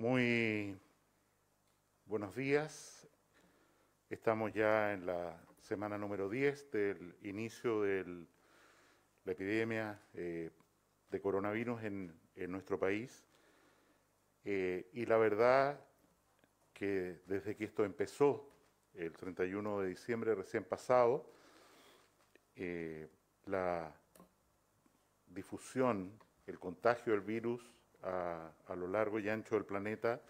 Muy buenos días. Estamos ya en la semana número 10 del inicio de la epidemia eh, de coronavirus en, nuestro país. Eh, y la verdad que desde que esto empezó, el 31 de diciembre recién pasado, eh, la difusión, el contagio del virus a, lo largo y ancho del planeta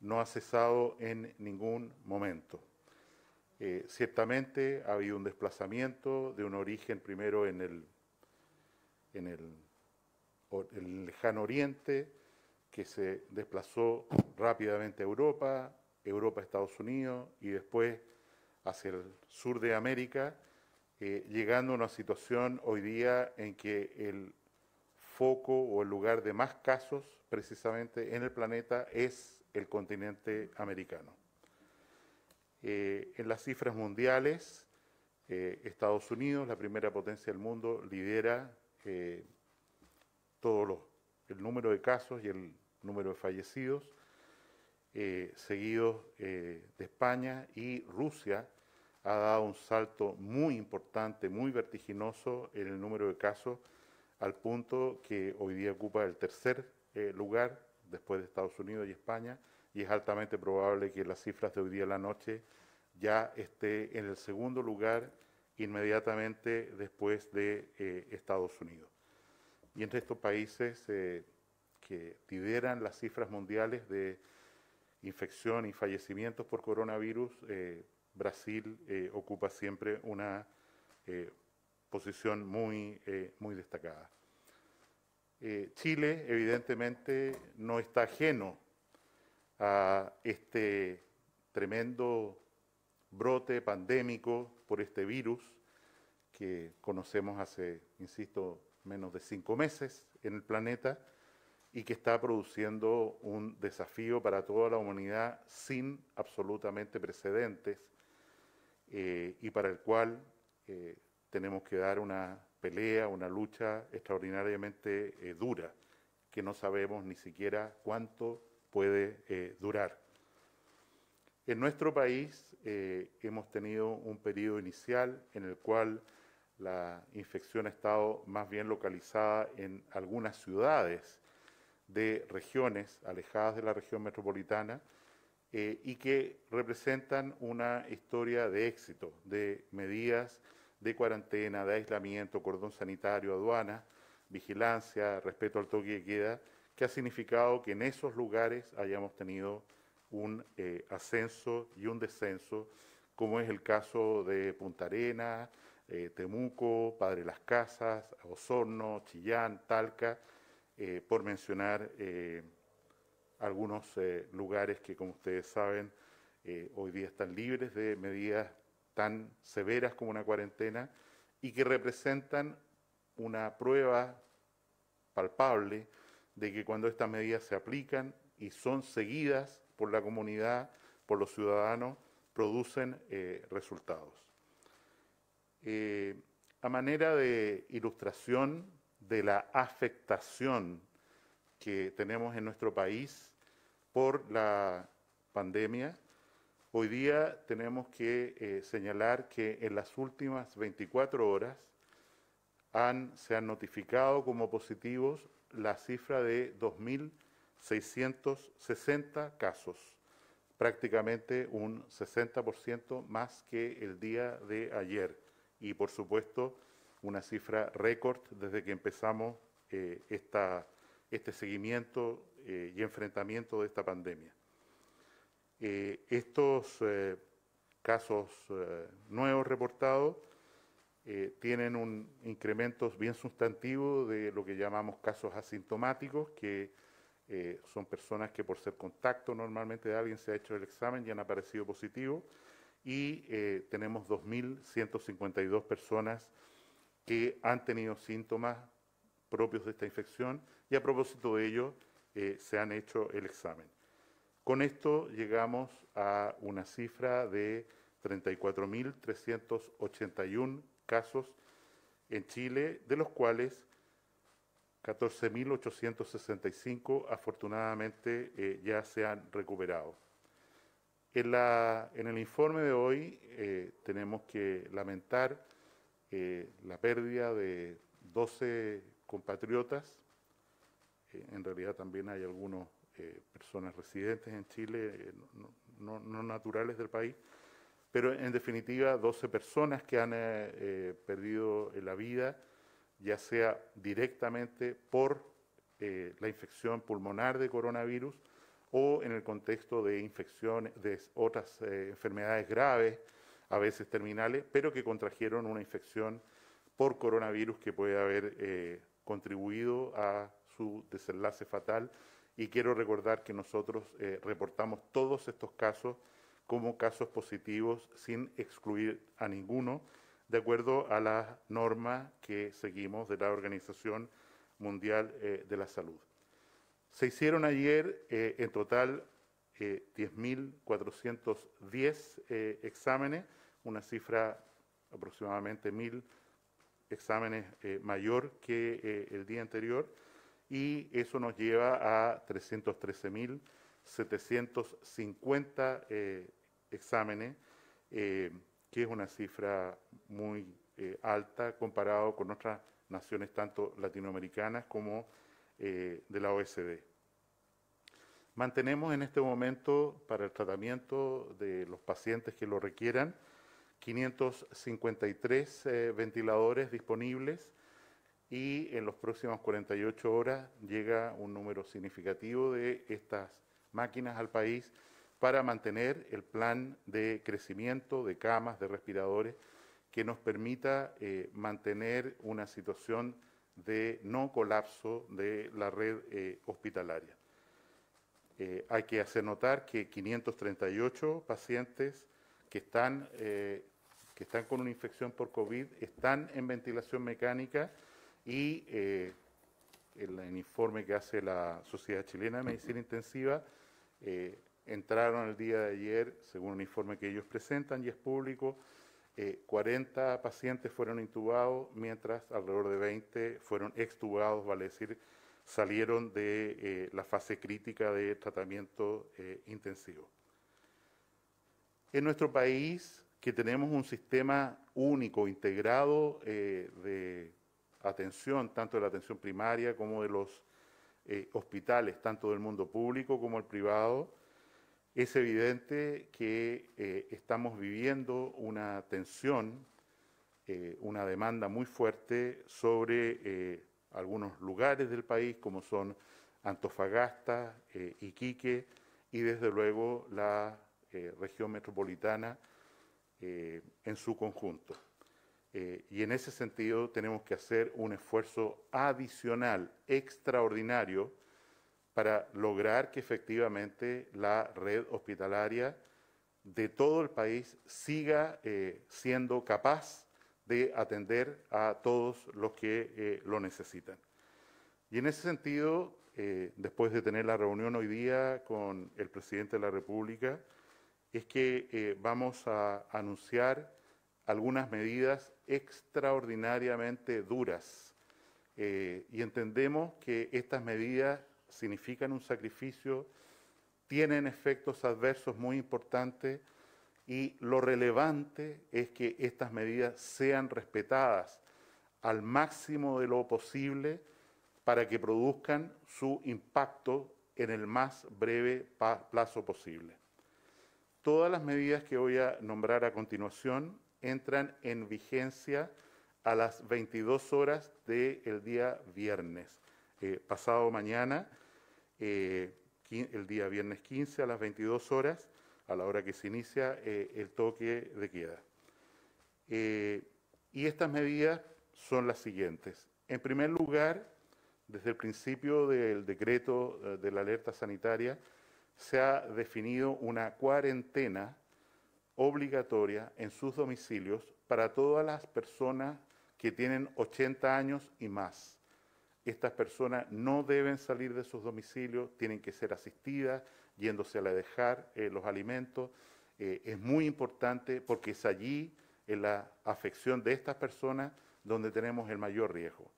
no ha cesado en ningún momento. Eh, ciertamente ha habido un desplazamiento de un origen primero en el, en el, lejano oriente, que se desplazó rápidamente a Europa, Europa Estados Unidos y después hacia el sur de América, eh, llegando a una situación hoy día en que el foco o el lugar de más casos precisamente en el planeta es el continente americano. Eh, en las cifras mundiales, eh, Estados Unidos, la primera potencia del mundo, lidera eh, todos el número de casos y el número de fallecidos, eh, seguidos de España y Rusia ha dado un salto muy importante, muy vertiginoso en el número de casos al punto que hoy día ocupa el tercer eh, lugar después de Estados Unidos y España, y es altamente probable que las cifras de hoy día en la noche ya esté en el segundo lugar inmediatamente después de eh, Estados Unidos. Y entre estos países eh, que lideran las cifras mundiales de infección y fallecimientos por coronavirus, Brasil ocupa siempre una posición muy, eh, muy destacada. Eh, Chile, evidentemente, no está ajeno a este tremendo brote pandémico por este virus que conocemos hace, insisto, menos de cinco meses en el planeta y que está produciendo un desafío para toda la humanidad sin absolutamente precedentes eh, y para el cual eh, tenemos que dar una pelea, una lucha extraordinariamente eh, dura, que no sabemos ni siquiera cuánto puede eh, durar. En nuestro país eh, hemos tenido un periodo inicial en el cual la infección ha estado más bien localizada en algunas ciudades de regiones alejadas de la región metropolitana y que representan una historia de éxito, de medidas de cuarentena, de aislamiento, cordón sanitario, aduana, vigilancia, respeto al toque de queda, que ha significado que en esos lugares hayamos tenido un eh, ascenso y un descenso, como es el caso de Punta Arena, eh, Temuco, Padre Las Casas, Osorno, Chillán, Talca, eh, por mencionar algunos lugares que, como ustedes saben, hoy día están libres de medidas tan severas como una cuarentena y que representan una prueba palpable de que cuando estas medidas se aplican y son seguidas por la comunidad, por los ciudadanos, producen eh, resultados. Eh, a manera de ilustración de la afectación que tenemos en nuestro país por la pandemia, Hoy día tenemos que eh, señalar que en las últimas 24 horas se han notificado como positivos la cifra de 2.660 casos, prácticamente un 60% más que el día de ayer y por supuesto una cifra récord desde que empezamos eh, este seguimiento eh, y enfrentamiento de esta pandemia. Eh, estos eh, casos eh, nuevos reportados tienen un incremento bien sustantivo de lo que llamamos casos asintomáticos, que son personas que por ser contacto normalmente de alguien se ha hecho el examen y han aparecido positivos, y tenemos 2.152 personas que han tenido síntomas propios de esta infección y a propósito de ello se han hecho el examen. Con esto llegamos a una cifra de 34.381 casos en Chile, de los cuales 14.865 afortunadamente eh, ya se han recuperado. En, el informe de hoy eh, tenemos que lamentar eh, la pérdida de 12 compatriotas, en realidad también hay algunos eh, personas residentes en Chile, eh, no, naturales del país, pero en definitiva 12 personas que han eh, perdido la vida, ya sea directamente por la infección pulmonar de coronavirus o en el contexto de infecciones, de otras enfermedades graves, a veces terminales, pero que contrajeron una infección por coronavirus que puede haber contribuido a su desenlace fatal y quiero recordar que nosotros eh, reportamos todos estos casos como casos positivos sin excluir a ninguno, de acuerdo a las normas que seguimos de la Organización Mundial eh, de la Salud. Se hicieron ayer eh, en total 10.410 exámenes, una cifra aproximadamente mil exámenes mayor que el día anterior y eso nos lleva a 313.750 eh, exámenes, eh, que es una cifra muy eh, alta comparado con otras naciones tanto latinoamericanas como de la OSD. Mantenemos en este momento para el tratamiento de los pacientes que lo requieran 553 ventiladores disponibles, y en los próximas 48 horas llega un número significativo de estas máquinas al país para mantener el plan de crecimiento de camas, de respiradores, que nos permita eh, mantener una situación de no colapso de la red eh, hospitalaria. Eh, hay que hacer notar que 538 pacientes que están, que están con una infección por COVID están en ventilación mecánica y en eh, el, informe que hace la Sociedad Chilena de Medicina Intensiva, eh, entraron el día de ayer, según un informe que ellos presentan y es público, 40 eh, pacientes fueron intubados, mientras alrededor de 20 fueron extubados, vale decir, salieron de la fase crítica de tratamiento intensivo. En nuestro país, que tenemos un sistema único, integrado de atención, tanto de la atención primaria como de los eh, hospitales, tanto del mundo público como el privado, es evidente que eh, estamos viviendo una tensión, eh, una demanda muy fuerte sobre algunos lugares del país, como son Antofagasta, Iquique y desde luego la región metropolitana en su conjunto. Eh, y en ese sentido tenemos que hacer un esfuerzo adicional, extraordinario, para lograr que efectivamente la red hospitalaria de todo el país siga eh, siendo capaz de atender a todos los que eh, lo necesitan. Y en ese sentido, después de tener la reunión hoy día con el presidente de la República, es que vamos a anunciar algunas medidas extraordinariamente duras eh, y entendemos que estas medidas significan un sacrificio, tienen efectos adversos muy importantes y lo relevante es que estas medidas sean respetadas al máximo de lo posible para que produzcan su impacto en el más breve plazo posible. Todas las medidas que voy a nombrar a continuación entran en vigencia a las 22 horas del día viernes. Eh, pasado mañana, eh, el día viernes 15 a las 22 horas, a la hora que se inicia eh, el toque de queda. y estas medidas son las siguientes. En primer lugar, desde el principio del decreto de la alerta sanitaria, se ha definido una cuarentena obligatoria en sus domicilios para todas las personas que tienen 80 años y más. Estas personas no deben salir de sus domicilios, tienen que ser asistidas, yéndose a la dejar eh, los alimentos. Eh, es muy importante porque es allí, en la afección de estas personas, donde tenemos el mayor riesgo.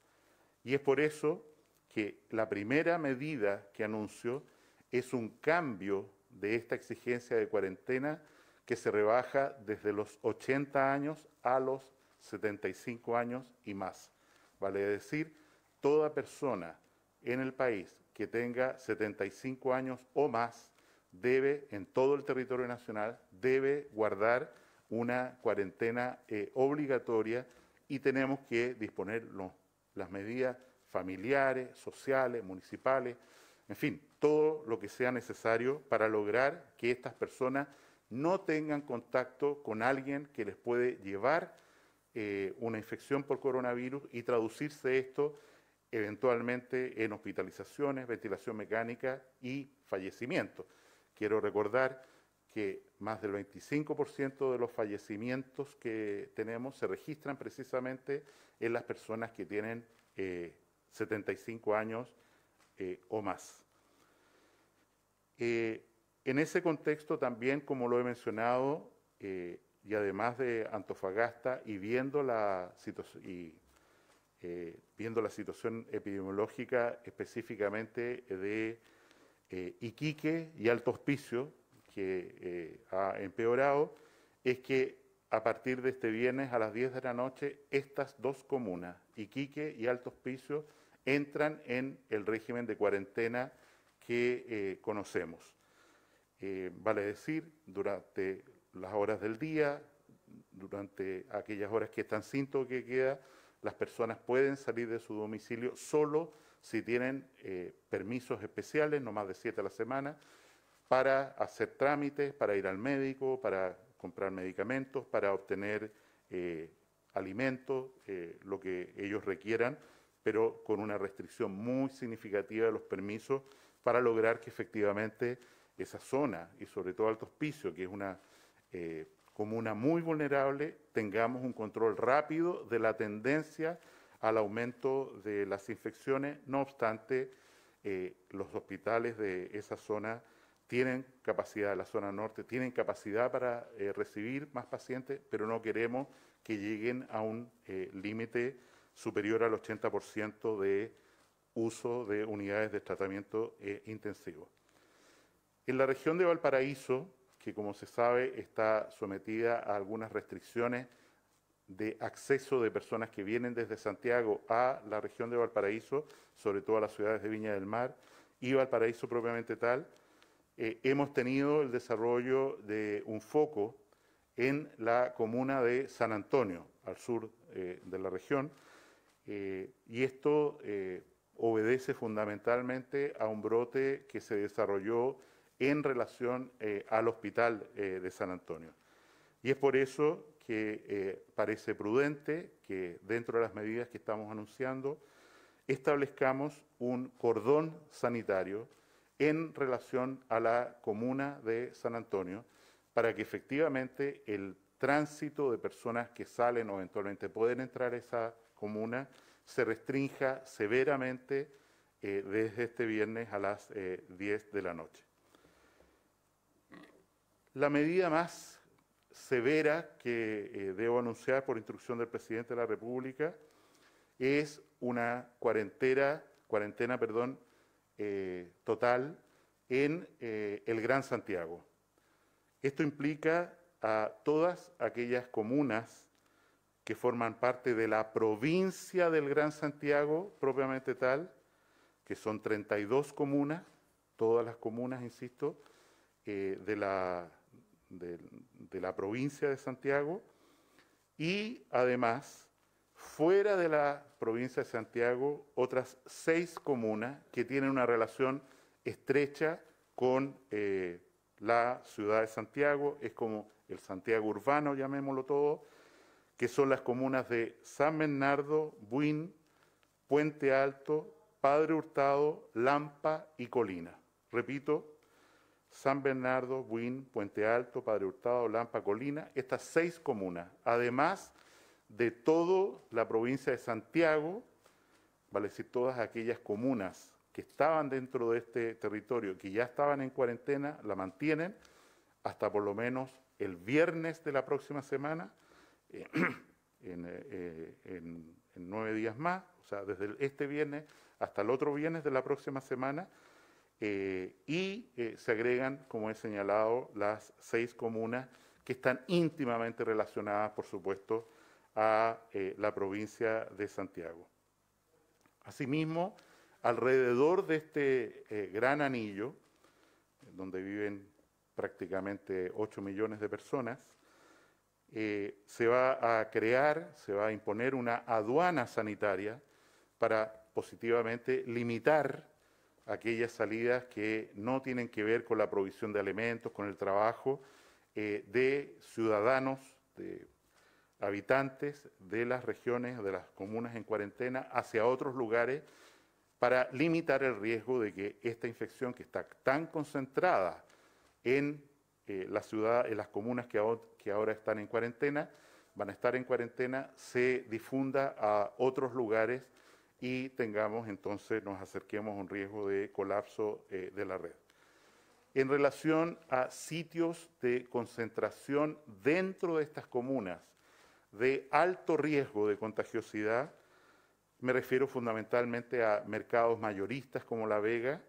Y es por eso que la primera medida que anuncio es un cambio de esta exigencia de cuarentena que se rebaja desde los 80 años a los 75 años y más. Vale decir, toda persona en el país que tenga 75 años o más debe, en todo el territorio nacional, debe guardar una cuarentena eh, obligatoria y tenemos que disponer las medidas familiares, sociales, municipales, en fin, todo lo que sea necesario para lograr que estas personas no tengan contacto con alguien que les puede llevar eh, una infección por coronavirus y traducirse esto eventualmente en hospitalizaciones, ventilación mecánica y fallecimiento. Quiero recordar que más del 25% de los fallecimientos que tenemos se registran precisamente en las personas que tienen 75 eh, años eh, o más. En ese contexto también, como lo he mencionado, eh, y además de Antofagasta y viendo la, eh, situación epidemiológica específicamente de eh, Iquique y Alto Hospicio, que ha empeorado, es que a partir de este viernes a las 10 de la noche, estas dos comunas, Iquique y Alto Hospicio, entran en el régimen de cuarentena que conocemos. Eh, vale decir, durante las horas del día, durante aquellas horas que están sin que queda, las personas pueden salir de su domicilio solo si tienen eh, permisos especiales, no más de siete a la semana, para hacer trámites, para ir al médico, para comprar medicamentos, para obtener eh, alimentos, lo que ellos requieran, pero con una restricción muy significativa de los permisos para lograr que efectivamente esa zona y sobre todo Alto Hospicio, que es una eh, comuna muy vulnerable, tengamos un control rápido de la tendencia al aumento de las infecciones. No obstante, eh, los hospitales de esa zona tienen capacidad, la zona norte, tienen capacidad para eh, recibir más pacientes, pero no queremos que lleguen a un límite superior al 80% de uso de unidades de tratamiento intensivo. En la región de Valparaíso, que como se sabe está sometida a algunas restricciones de acceso de personas que vienen desde Santiago a la región de Valparaíso, sobre todo a las ciudades de Viña del Mar y Valparaíso propiamente tal, eh, hemos tenido el desarrollo de un foco en la comuna de San Antonio, al sur eh, de la región, eh, y esto obedece fundamentalmente a un brote que se desarrolló en relación eh, al hospital eh, de San Antonio. Y es por eso que eh, parece prudente que dentro de las medidas que estamos anunciando establezcamos un cordón sanitario en relación a la comuna de San Antonio para que efectivamente el tránsito de personas que salen o eventualmente pueden entrar a esa comuna se restrinja severamente desde este viernes a las 10 de la noche. La medida más severa que eh, debo anunciar por instrucción del presidente de la República es una cuarentena, cuarentena perdón, eh, total en eh, el Gran Santiago. Esto implica a todas aquellas comunas que forman parte de la provincia del Gran Santiago propiamente tal, que son 32 comunas, todas las comunas, insisto, de la de, la provincia de Santiago y además fuera de la provincia de Santiago otras seis comunas que tienen una relación estrecha con eh, la ciudad de Santiago, es como el Santiago urbano, llamémoslo todo, que son las comunas de San Bernardo, Buin, Puente Alto, Padre Hurtado, Lampa y Colina. Repito, San Bernardo, Buin, Puente Alto, Padre Hurtado, Lampa, Colina, estas seis comunas, además de toda la provincia de Santiago, vale decir, todas aquellas comunas que estaban dentro de este territorio, que ya estaban en cuarentena, la mantienen hasta por lo menos el viernes de la próxima semana, eh, eh, eh, en, nueve días más, o sea, desde este viernes hasta el otro viernes de la próxima semana, eh, y eh, se agregan, como he señalado, las seis comunas que están íntimamente relacionadas, por supuesto, a eh, la provincia de Santiago. Asimismo, alrededor de este gran anillo, donde viven prácticamente 8 millones de personas, se va a crear, se va a imponer una aduana sanitaria para positivamente limitar aquellas salidas que no tienen que ver con la provisión de alimentos, con el trabajo eh, de ciudadanos, de habitantes de las regiones, de las comunas en cuarentena, hacia otros lugares para limitar el riesgo de que esta infección que está tan concentrada en eh, las comunas que, que ahora están en cuarentena, van a estar en cuarentena, se difunda a otros lugares y tengamos entonces, nos acerquemos a un riesgo de colapso eh, de la red. En relación a sitios de concentración dentro de estas comunas de alto riesgo de contagiosidad, me refiero fundamentalmente a mercados mayoristas como La Vega.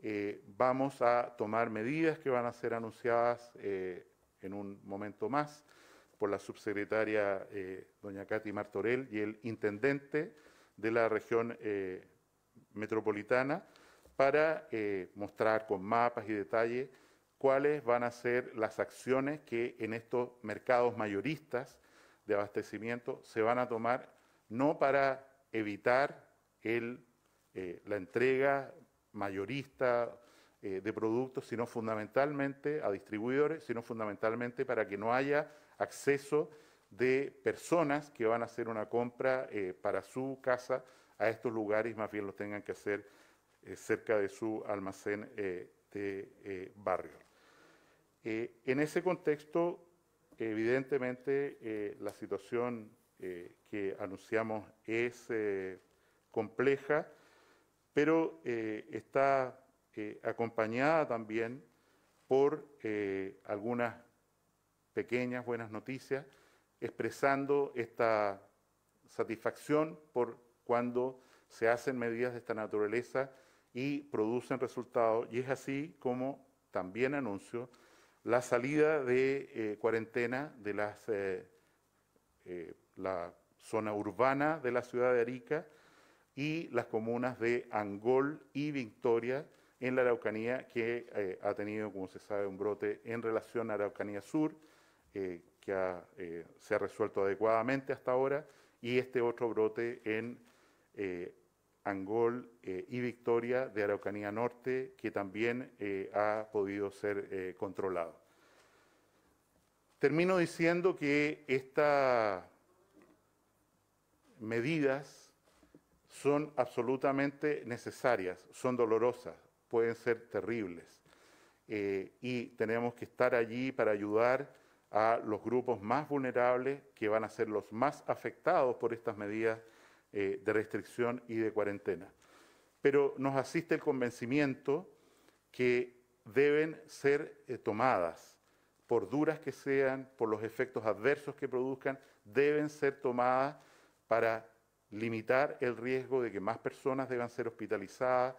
Eh, vamos a tomar medidas que van a ser anunciadas eh, en un momento más por la subsecretaria doña Katy Martorell y el intendente de la región eh, metropolitana para eh, mostrar con mapas y detalles cuáles van a ser las acciones que en estos mercados mayoristas de abastecimiento se van a tomar, no para evitar el, eh, la entrega mayorista de productos, sino fundamentalmente a distribuidores, sino fundamentalmente para que no haya acceso de personas que van a hacer una compra eh, para su casa a estos lugares, más bien lo tengan que hacer eh, cerca de su almacén eh, de barrio. en ese contexto, evidentemente, la situación que anunciamos es compleja, pero está acompañada también por algunas pequeñas buenas noticias expresando esta satisfacción por cuando se hacen medidas de esta naturaleza y producen resultados. Y es así como también anuncio la salida de eh, cuarentena de las, eh, eh, la zona urbana de la ciudad de Arica y las comunas de Angol y Victoria en la Araucanía, que ha tenido, como se sabe, un brote en relación a Araucanía Sur que eh, se ha resuelto adecuadamente hasta ahora, y este otro brote en eh, Angol eh, y Victoria de Araucanía Norte, que también ha podido ser controlado. Termino diciendo que estas medidas son absolutamente necesarias, son dolorosas, pueden ser terribles, y tenemos que estar allí para ayudar a los grupos más vulnerables que van a ser los más afectados por estas medidas eh, de restricción y de cuarentena. Pero nos asiste el convencimiento que deben ser eh, tomadas, por duras que sean, por los efectos adversos que produzcan, deben ser tomadas para limitar el riesgo de que más personas deban ser hospitalizadas,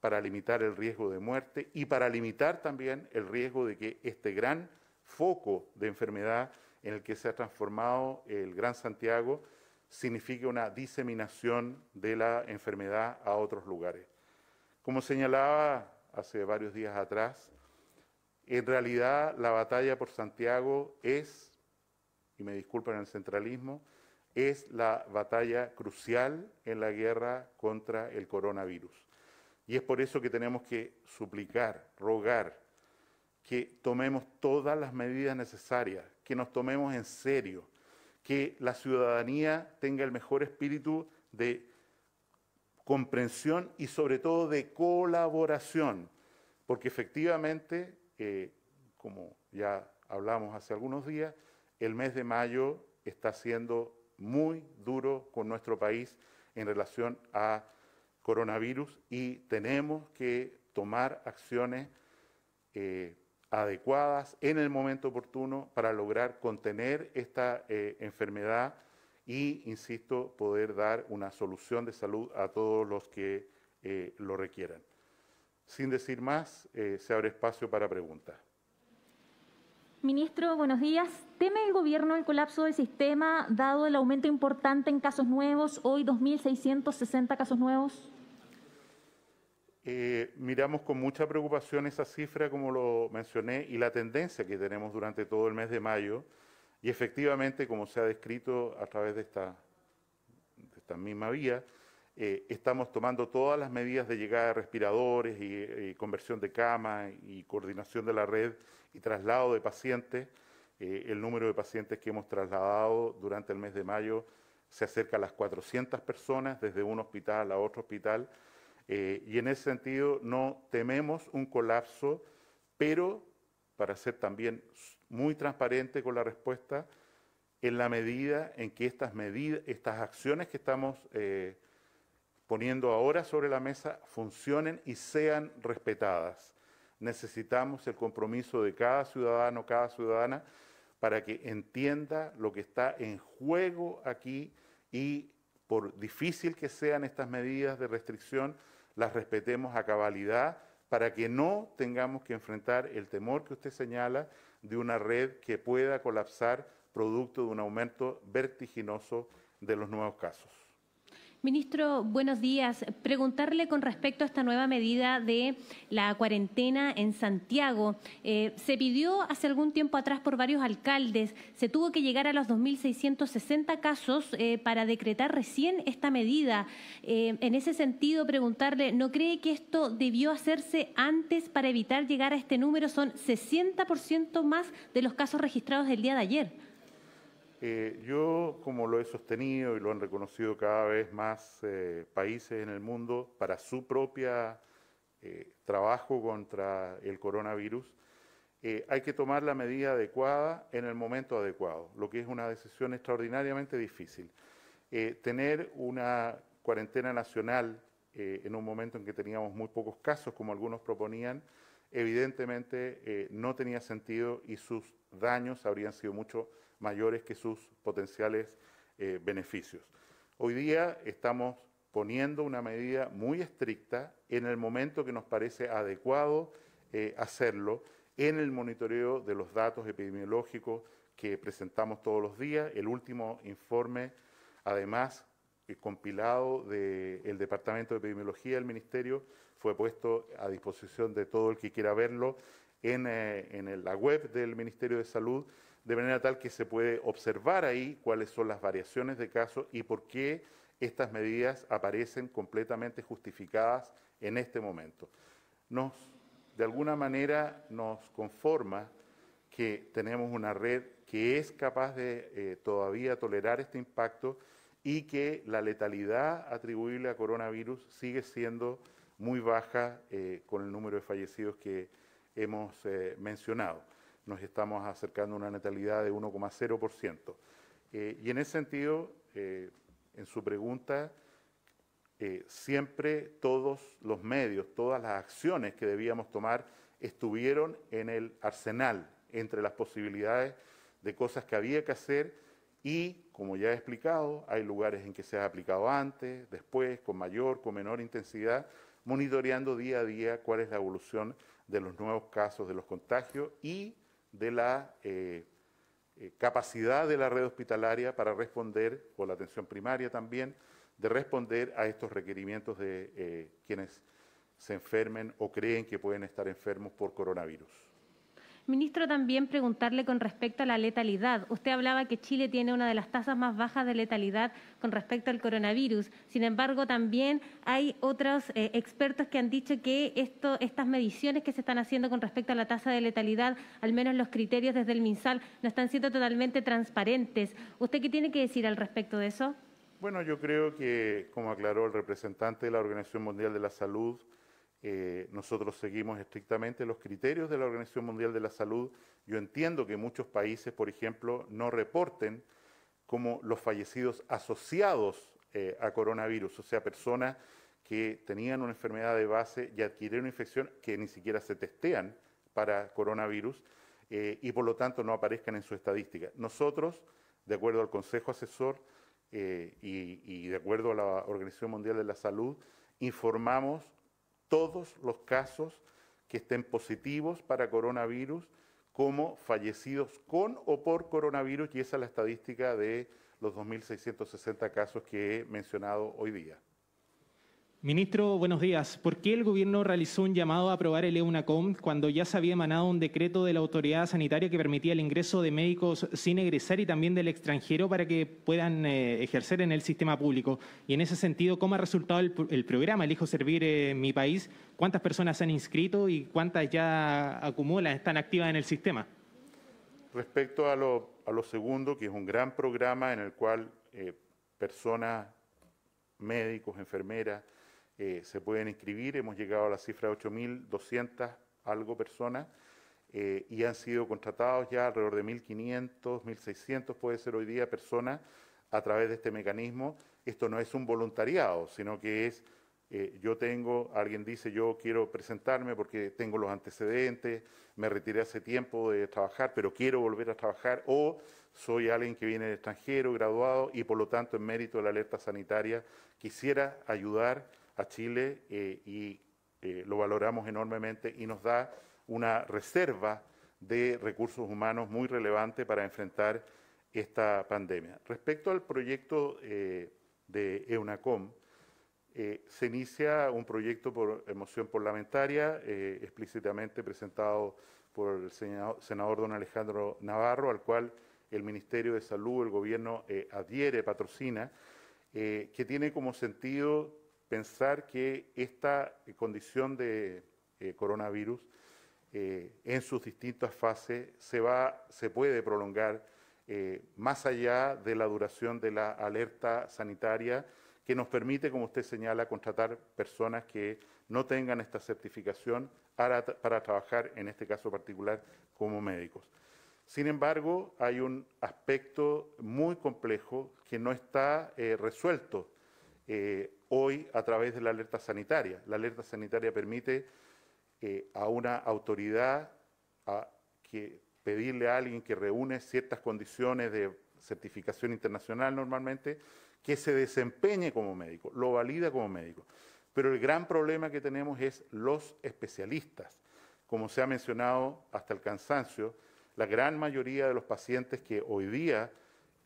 para limitar el riesgo de muerte y para limitar también el riesgo de que este gran foco de enfermedad en el que se ha transformado el Gran Santiago significa una diseminación de la enfermedad a otros lugares. Como señalaba hace varios días atrás, en realidad la batalla por Santiago es, y me disculpan el centralismo, es la batalla crucial en la guerra contra el coronavirus. Y es por eso que tenemos que suplicar, rogar, que tomemos todas las medidas necesarias, que nos tomemos en serio, que la ciudadanía tenga el mejor espíritu de comprensión y sobre todo de colaboración, porque efectivamente, eh, como ya hablamos hace algunos días, el mes de mayo está siendo muy duro con nuestro país en relación a coronavirus y tenemos que tomar acciones eh, adecuadas en el momento oportuno para lograr contener esta eh, enfermedad y, insisto, poder dar una solución de salud a todos los que eh, lo requieran. Sin decir más, eh, se abre espacio para preguntas. Ministro, buenos días. ¿Teme el gobierno el colapso del sistema dado el aumento importante en casos nuevos, hoy 2.660 casos nuevos? Eh, miramos con mucha preocupación esa cifra, como lo mencioné, y la tendencia que tenemos durante todo el mes de mayo. Y efectivamente, como se ha descrito a través de esta, misma vía, eh, estamos tomando todas las medidas de llegada de respiradores y, conversión de cama y coordinación de la red y traslado de pacientes. Eh, el número de pacientes que hemos trasladado durante el mes de mayo se acerca a las 400 personas desde un hospital a otro hospital eh, y en ese sentido no tememos un colapso, pero para ser también muy transparente con la respuesta, en la medida en que estas acciones que estamos eh, poniendo ahora sobre la mesa funcionen y sean respetadas. Necesitamos el compromiso de cada ciudadano, cada ciudadana, para que entienda lo que está en juego aquí y por difícil que sean estas medidas de restricción, las respetemos a cabalidad para que no tengamos que enfrentar el temor que usted señala de una red que pueda colapsar producto de un aumento vertiginoso de los nuevos casos. Ministro, buenos días. Preguntarle con respecto a esta nueva medida de la cuarentena en Santiago. Eh, se pidió hace algún tiempo atrás por varios alcaldes, se tuvo que llegar a los 2.660 casos eh, para decretar recién esta medida. Eh, en ese sentido, preguntarle, ¿no cree que esto debió hacerse antes para evitar llegar a este número? Son 60% más de los casos registrados del día de ayer. Eh, yo, como lo he sostenido y lo han reconocido cada vez más eh, países en el mundo para su propia eh, trabajo contra el coronavirus, hay que tomar la medida adecuada en el momento adecuado, lo que es una decisión extraordinariamente difícil. tener una cuarentena nacional en un momento en que teníamos muy pocos casos, como algunos proponían, evidentemente no tenía sentido y sus daños habrían sido mucho mayores que sus potenciales eh, beneficios. Hoy día estamos poniendo una medida muy estricta en el momento que nos parece adecuado eh, hacerlo, en el monitoreo de los datos epidemiológicos que presentamos todos los días. El último informe, además, eh, compilado del Departamento de Epidemiología del Ministerio, fue puesto a disposición de todo el que quiera verlo en la web del Ministerio de Salud de manera tal que se puede observar ahí cuáles son las variaciones de casos y por qué estas medidas aparecen completamente justificadas en este momento. Nos, de alguna manera nos conforma que tenemos una red que es capaz de eh, todavía tolerar este impacto y que la letalidad atribuible a coronavirus sigue siendo muy baja eh, con el número de fallecidos que hemos eh, mencionado nos estamos acercando a una natalidad de 1,0%. Eh, y en ese sentido, eh, en su pregunta, eh, siempre todos los medios, todas las acciones que debíamos tomar estuvieron en el arsenal, entre las posibilidades de cosas que había que hacer y, como ya he explicado, hay lugares en que se ha aplicado antes, después, con mayor, con menor intensidad, monitoreando día a día cuál es la evolución de los nuevos casos, de los contagios y de la eh, eh, capacidad de la red hospitalaria para responder, o la atención primaria también, de responder a estos requerimientos de eh, quienes se enfermen o creen que pueden estar enfermos por coronavirus. Ministro, también preguntarle con respecto a la letalidad. Usted hablaba que Chile tiene una de las tasas más bajas de letalidad con respecto al coronavirus. Sin embargo, también hay otros eh, expertos que han dicho que esto, estas mediciones que se están haciendo con respecto a la tasa de letalidad, al menos los criterios desde el MinSal, no están siendo totalmente transparentes. ¿Usted qué tiene que decir al respecto de eso? Bueno, yo creo que, como aclaró el representante de la Organización Mundial de la Salud, eh, nosotros seguimos estrictamente los criterios de la Organización Mundial de la Salud. Yo entiendo que muchos países, por ejemplo, no reporten como los fallecidos asociados eh, a coronavirus, o sea, personas que tenían una enfermedad de base y adquirieron una infección que ni siquiera se testean para coronavirus eh, y por lo tanto no aparezcan en su estadística. Nosotros, de acuerdo al Consejo Asesor y, y de acuerdo a la Organización Mundial de la Salud, informamos todos los casos que estén positivos para coronavirus como fallecidos con o por coronavirus y esa es la estadística de los 2.660 casos que he mencionado hoy día. Ministro, buenos días. ¿Por qué el gobierno realizó un llamado a aprobar el EUNACOM cuando ya se había emanado un decreto de la autoridad sanitaria que permitía el ingreso de médicos sin egresar y también del extranjero para que puedan eh, ejercer en el sistema público? Y en ese sentido, ¿cómo ha resultado el, programa Elijo Servir en eh, mi país? ¿Cuántas personas se han inscrito y cuántas ya acumulan, están activas en el sistema? Respecto a lo, segundo, que es un gran programa en el cual eh, personas, médicos, enfermeras, eh, se pueden inscribir. Hemos llegado a la cifra de 8.200 algo personas eh, y han sido contratados ya alrededor de 1.500, 1.600 puede ser hoy día personas a través de este mecanismo. Esto no es un voluntariado, sino que es eh, yo tengo, alguien dice yo quiero presentarme porque tengo los antecedentes, me retiré hace tiempo de trabajar, pero quiero volver a trabajar, o soy alguien que viene del extranjero, graduado, y por lo tanto en mérito de la alerta sanitaria quisiera ayudar a Chile eh, y eh, lo valoramos enormemente y nos da una reserva de recursos humanos muy relevante para enfrentar esta pandemia. Respecto al proyecto eh, de EUNACOM, se inicia un proyecto por emoción parlamentaria, explícitamente presentado por el senador, senador, don Alejandro Navarro, al cual el Ministerio de Salud, el Gobierno, adhiere, patrocina, que tiene como sentido pensar que esta eh, condición de eh, coronavirus eh, en sus distintas fases se, va, se puede prolongar más allá de la duración de la alerta sanitaria que nos permite, como usted señala, contratar personas que no tengan esta certificación para, trabajar, en este caso particular, como médicos. Sin embargo, hay un aspecto muy complejo que no está resuelto hoy a través de la alerta sanitaria. La alerta sanitaria permite a una autoridad que pedirle a alguien que reúne ciertas condiciones de certificación internacional normalmente, que se desempeñe como médico, lo valida como médico. Pero el gran problema que tenemos es los especialistas. Como se ha mencionado hasta el cansancio, la gran mayoría de los pacientes que hoy día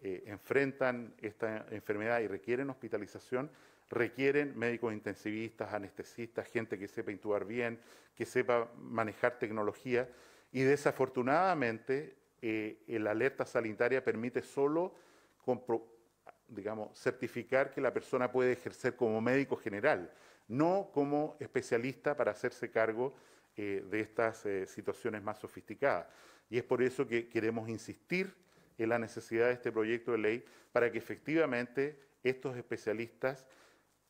eh, enfrentan esta enfermedad y requieren hospitalización requieren médicos intensivistas, anestesistas, gente que sepa intubar bien, que sepa manejar tecnología. Y desafortunadamente, eh, la alerta sanitaria permite solo digamos, certificar que la persona puede ejercer como médico general, no como especialista para hacerse cargo eh, de estas eh, situaciones más sofisticadas. Y es por eso que queremos insistir en la necesidad de este proyecto de ley para que efectivamente estos especialistas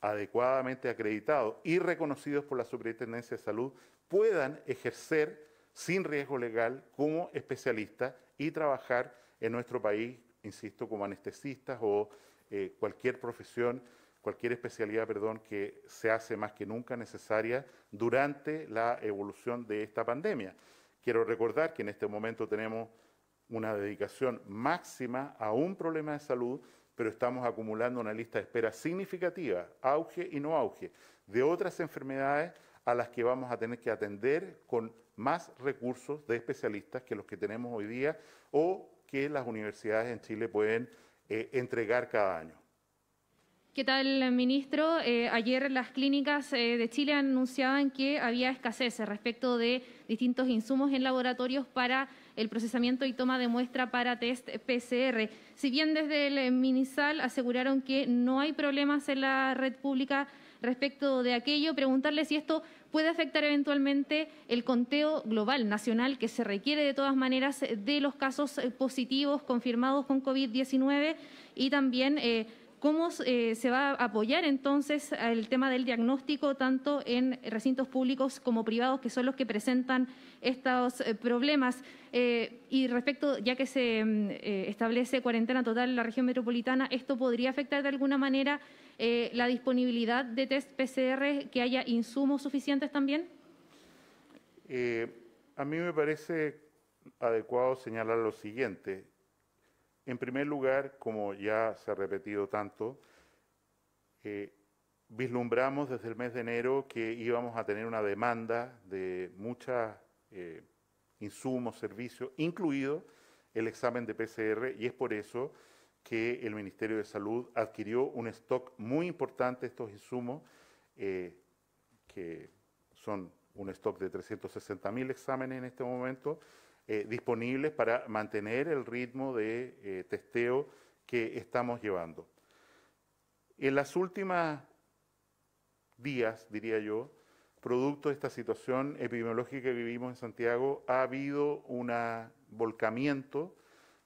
adecuadamente acreditados y reconocidos por la Superintendencia de Salud puedan ejercer sin riesgo legal como especialistas y trabajar en nuestro país, insisto, como anestesistas o eh, cualquier profesión, cualquier especialidad, perdón, que se hace más que nunca necesaria durante la evolución de esta pandemia. Quiero recordar que en este momento tenemos una dedicación máxima a un problema de salud pero estamos acumulando una lista de espera significativa, auge y no auge, de otras enfermedades a las que vamos a tener que atender con más recursos de especialistas que los que tenemos hoy día o que las universidades en Chile pueden eh, entregar cada año. ¿Qué tal, ministro? Eh, ayer las clínicas eh, de Chile anunciaban que había escasez respecto de distintos insumos en laboratorios para el procesamiento y toma de muestra para test PCR. Si bien desde el eh, MINISAL aseguraron que no hay problemas en la red pública respecto de aquello, preguntarle si esto puede afectar eventualmente el conteo global nacional que se requiere de todas maneras de los casos positivos confirmados con COVID-19 y también... ¿Cómo eh, se va a apoyar entonces el tema del diagnóstico tanto en recintos públicos como privados, que son los que presentan estos eh, problemas? Eh, y respecto, ya que se mm, establece cuarentena total en la región metropolitana, ¿esto podría afectar de alguna manera la disponibilidad de test PCR, que haya insumos suficientes también? a mí me parece adecuado señalar lo siguiente. En primer lugar, como ya se ha repetido tanto, eh, vislumbramos desde el mes de enero que íbamos a tener una demanda de muchos eh, insumos, servicios, incluido el examen de PCR, y es por eso que el Ministerio de Salud adquirió un stock muy importante de estos insumos, eh, que son un stock de 360.000 exámenes en este momento, eh, disponibles para mantener el ritmo de eh, testeo que estamos llevando. En las últimas días, diría yo, producto de esta situación epidemiológica que vivimos en Santiago, ha habido un volcamiento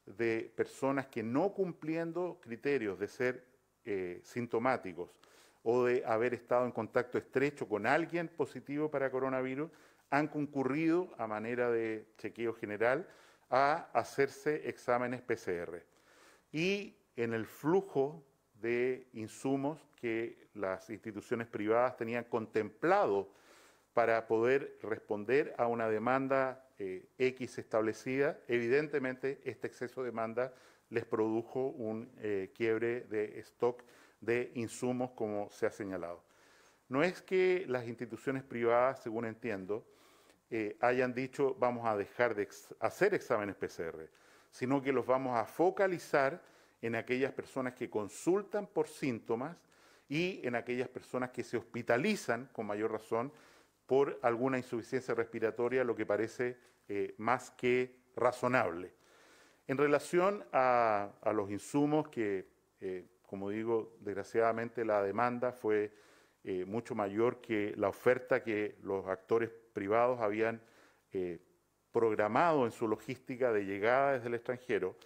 de personas que no cumpliendo criterios de ser eh, sintomáticos o de haber estado en contacto estrecho con alguien positivo para coronavirus, han concurrido a manera de chequeo general a hacerse exámenes PCR. Y en el flujo de insumos que las instituciones privadas tenían contemplado para poder responder a una demanda eh, X establecida, evidentemente este exceso de demanda les produjo un eh, quiebre de stock de insumos, como se ha señalado. No es que las instituciones privadas, según entiendo, eh, hayan dicho vamos a dejar de hacer exámenes PCR, sino que los vamos a focalizar en aquellas personas que consultan por síntomas y en aquellas personas que se hospitalizan con mayor razón por alguna insuficiencia respiratoria, lo que parece eh, más que razonable. En relación a, los insumos que, eh, como digo, desgraciadamente la demanda fue mucho mayor que la oferta que los actores privados habían eh, programado en su logística de llegada desde el extranjero.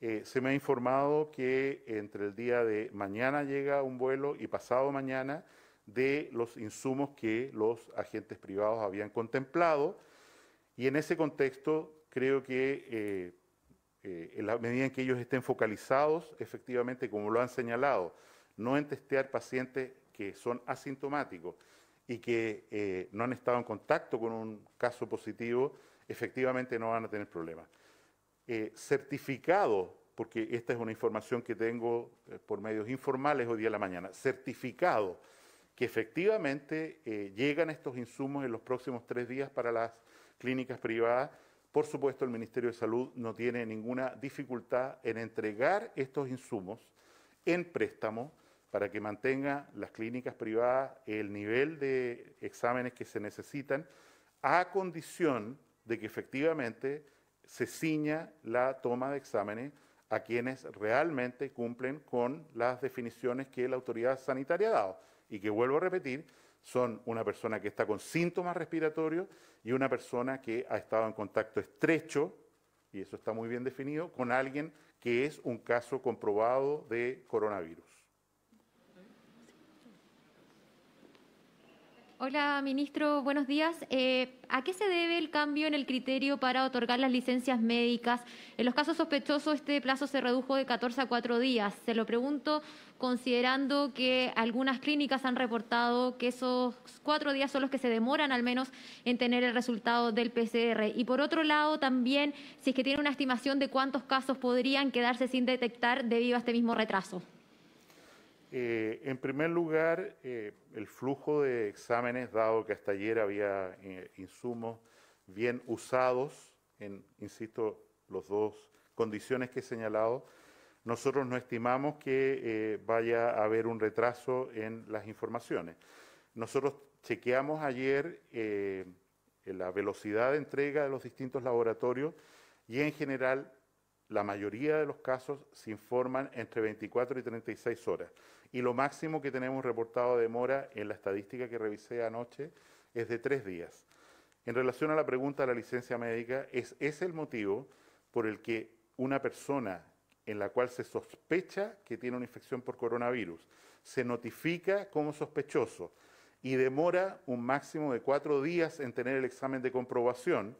Eh, se me ha informado que entre el día de mañana llega un vuelo y pasado mañana de los insumos que los agentes privados habían contemplado. Y en ese contexto creo que eh, en la medida en que ellos estén focalizados, efectivamente, como lo han señalado, no en testear pacientes que son asintomáticos, y que eh, no han estado en contacto con un caso positivo, efectivamente no van a tener problemas. Eh, certificado, porque esta es una información que tengo eh, por medios informales hoy día a la mañana, certificado que efectivamente llegan estos insumos en los próximos tres días para las clínicas privadas. Por supuesto, el Ministerio de Salud no tiene ninguna dificultad en entregar estos insumos en préstamo para que mantenga las clínicas privadas el nivel de exámenes que se necesitan, a condición de que efectivamente se ciña la toma de exámenes a quienes realmente cumplen con las definiciones que la autoridad sanitaria ha dado y que, vuelvo a repetir, son una persona que está con síntomas respiratorios y una persona que ha estado en contacto estrecho, y eso está muy bien definido, con alguien que es un caso comprobado de coronavirus. Hola, ministro, buenos días. Eh, ¿A qué se debe el cambio en el criterio para otorgar las licencias médicas? En los casos sospechosos, este plazo se redujo de 14 a 4 días. Se lo pregunto considerando que algunas clínicas han reportado que esos cuatro días son los que se demoran al menos en tener el resultado del PCR. Y por otro lado, también, si es que tiene una estimación de cuántos casos podrían quedarse sin detectar debido a este mismo retraso. Eh, en primer lugar, eh, el flujo de exámenes, dado que hasta ayer había eh, insumos bien usados, en, insisto, las dos condiciones que he señalado, nosotros no estimamos que vaya a haber un retraso en las informaciones. Nosotros chequeamos ayer la velocidad de entrega de los distintos laboratorios y en general la mayoría de los casos se informan entre 24 y 36 horas. Y lo máximo que tenemos reportado de demora en la estadística que revisé anoche es de tres días. En relación a la pregunta de la licencia médica, es el motivo por el que una persona en la cual se sospecha que tiene una infección por coronavirus se notifica como sospechoso y demora un máximo de cuatro días en tener el examen de comprobación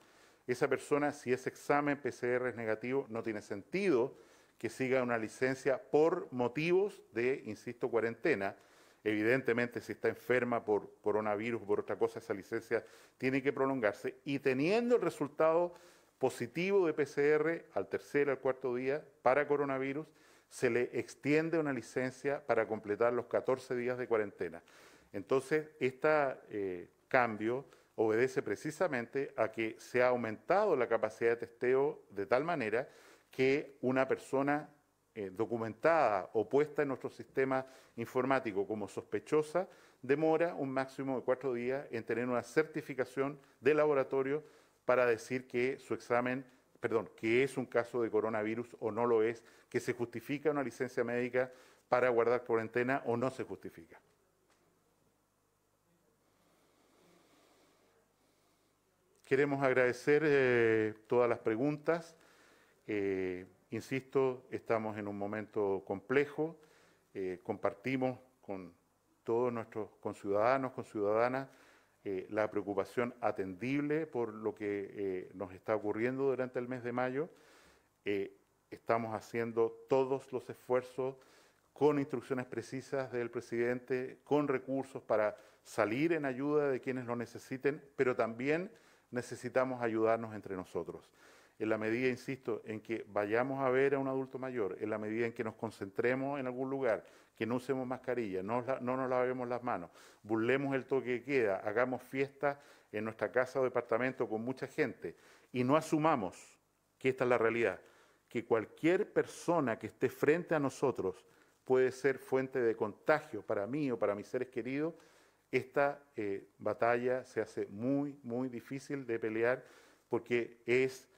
esa persona, si ese examen PCR es negativo, no tiene sentido que siga una licencia por motivos de, insisto, cuarentena. Evidentemente, si está enferma por coronavirus o por otra cosa, esa licencia tiene que prolongarse. Y teniendo el resultado positivo de PCR al tercer, al cuarto día para coronavirus, se le extiende una licencia para completar los 14 días de cuarentena. Entonces, este cambio obedece precisamente a que se ha aumentado la capacidad de testeo de tal manera que una persona eh, documentada o puesta en nuestro sistema informático como sospechosa demora un máximo de cuatro días en tener una certificación de laboratorio para decir que su examen, perdón, que es un caso de coronavirus o no lo es, que se justifica una licencia médica para guardar cuarentena o no se justifica. Queremos agradecer eh, todas las preguntas. Eh, insisto, estamos en un momento complejo. Eh, compartimos con todos nuestros conciudadanos, conciudadanas, la preocupación atendible por lo que nos está ocurriendo durante el mes de mayo. estamos haciendo todos los esfuerzos con instrucciones precisas del presidente, con recursos para salir en ayuda de quienes lo necesiten, pero también necesitamos ayudarnos entre nosotros. En la medida, insisto, en que vayamos a ver a un adulto mayor, en la medida en que nos concentremos en algún lugar, que no usemos mascarilla, no, nos lavemos las manos, burlemos el toque que queda, hagamos fiestas en nuestra casa o departamento con mucha gente y no asumamos que esta es la realidad, que cualquier persona que esté frente a nosotros puede ser fuente de contagio para mí o para mis seres queridos esta eh, batalla se hace muy, muy difícil de pelear porque es,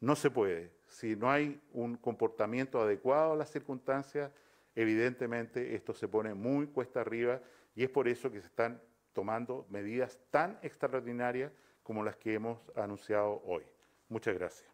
no se puede. Si no hay un comportamiento adecuado a las circunstancias, evidentemente esto se pone muy cuesta arriba y es por eso que se están tomando medidas tan extraordinarias como las que hemos anunciado hoy. Muchas gracias.